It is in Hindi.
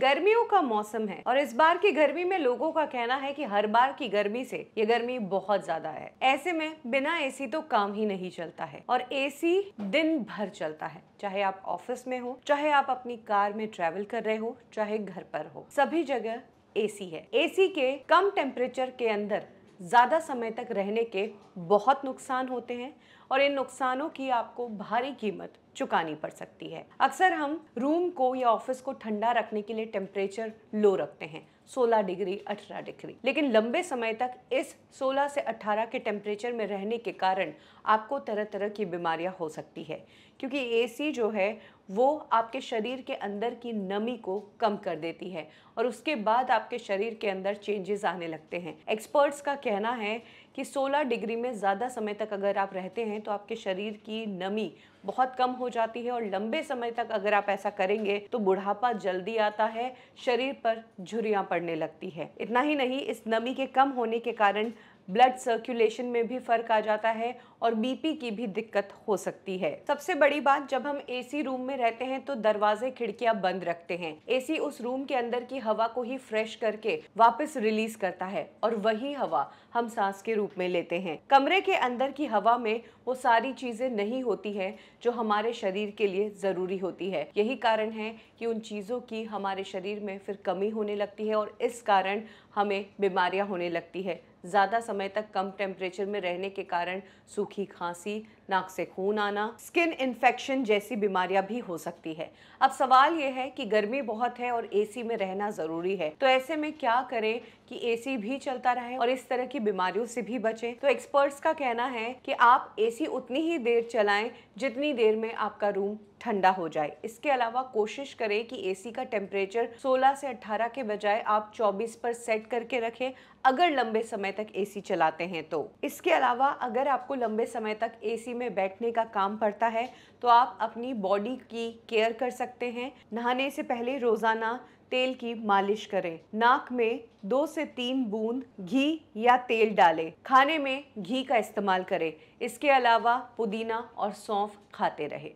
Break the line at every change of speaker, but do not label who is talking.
गर्मियों का मौसम है और इस बार की गर्मी में लोगों का कहना है कि हर बार की गर्मी से ये गर्मी बहुत ज्यादा है ऐसे में बिना एसी तो काम ही नहीं चलता है और एसी दिन भर चलता है चाहे आप ऑफिस में हो चाहे आप अपनी कार में ट्रेवल कर रहे हो चाहे घर पर हो सभी जगह एसी है एसी के कम टेम्परेचर के अंदर ज़्यादा समय तक रहने के बहुत नुकसान होते हैं और इन नुकसानों की आपको भारी कीमत चुकानी पड़ सकती है अक्सर हम रूम को या ऑफिस को ठंडा रखने के लिए टेम्परेचर लो रखते हैं 16 डिग्री 18 डिग्री लेकिन लंबे समय तक इस 16 से 18 के टेम्परेचर में रहने के कारण आपको तरह तरह की बीमारियां हो सकती है क्योंकि एसी जो है वो आपके शरीर के अंदर की नमी को कम कर देती है और उसके बाद आपके शरीर के अंदर चेंजेस आने लगते हैं एक्सपर्ट्स का कहना है कि 16 डिग्री में ज़्यादा समय तक अगर आप रहते हैं तो आपके शरीर की नमी बहुत कम हो जाती है और लंबे समय तक अगर आप ऐसा करेंगे तो बुढ़ापा जल्दी आता है शरीर पर झुरियाँ पड़ने लगती है इतना ही नहीं इस नमी के कम होने के कारण ब्लड सर्कुलेशन में भी फ़र्क आ जाता है और बीपी की भी दिक्कत हो सकती है सबसे बड़ी बात जब हम एसी रूम में रहते हैं तो दरवाजे खिड़कियां बंद रखते हैं एसी उस रूम के अंदर की हवा को ही फ्रेश करके वापस रिलीज करता है और वही हवा हम सांस के रूप में लेते हैं कमरे के अंदर की हवा में वो सारी चीज़ें नहीं होती है जो हमारे शरीर के लिए ज़रूरी होती है यही कारण है कि उन चीज़ों की हमारे शरीर में फिर कमी होने लगती है और इस कारण हमें बीमारियां होने लगती है ज़्यादा समय तक कम टेम्परेचर में रहने के कारण सूखी खांसी नाक से खून आना स्किन इन्फेक्शन जैसी बीमारियां भी हो सकती है अब सवाल ये है कि गर्मी बहुत है और एसी में रहना ज़रूरी है तो ऐसे में क्या करें कि एसी भी चलता रहे और इस तरह की बीमारियों से भी बचें तो एक्सपर्ट्स का कहना है कि आप एसी उतनी ही देर चलाएं जितनी देर में आपका रूम ठंडा हो जाए इसके अलावा कोशिश करें कि एसी का टेम्परेचर 16 से 18 के बजाय आप 24 पर सेट करके रखें अगर लंबे समय तक एसी चलाते हैं तो इसके अलावा अगर आपको लंबे समय तक एसी में बैठने का काम पड़ता है तो आप अपनी बॉडी की केयर कर सकते हैं नहाने से पहले रोज़ाना तेल की मालिश करें नाक में दो से तीन बूंद घी या तेल डालें खाने में घी का इस्तेमाल करें इसके अलावा पुदीना और सौंफ खाते रहे